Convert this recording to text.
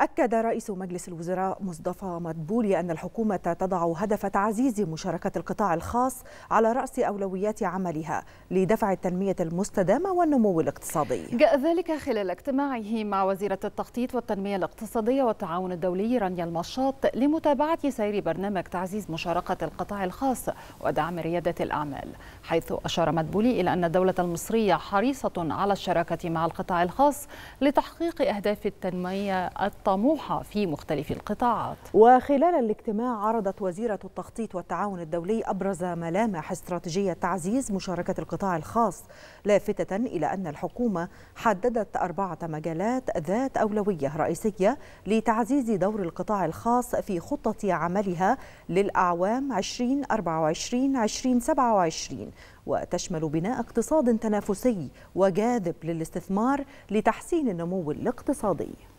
أكد رئيس مجلس الوزراء مصطفى مدبولي أن الحكومة تضع هدف تعزيز مشاركة القطاع الخاص على رأس أولويات عملها لدفع التنمية المستدامة والنمو الاقتصادي جاء ذلك خلال اجتماعه مع وزيرة التخطيط والتنمية الاقتصادية والتعاون الدولي رانيا المشاط لمتابعة سير برنامج تعزيز مشاركة القطاع الخاص ودعم ريادة الأعمال حيث أشار مدبولي إلى أن الدولة المصرية حريصة على الشراكة مع القطاع الخاص لتحقيق أهداف التنمية الت طموحة في مختلف القطاعات وخلال الاجتماع عرضت وزيرة التخطيط والتعاون الدولي أبرز ملامح استراتيجية تعزيز مشاركة القطاع الخاص لافتة إلى أن الحكومة حددت أربعة مجالات ذات أولوية رئيسية لتعزيز دور القطاع الخاص في خطة عملها للأعوام 2024-2027 وتشمل بناء اقتصاد تنافسي وجاذب للاستثمار لتحسين النمو الاقتصادي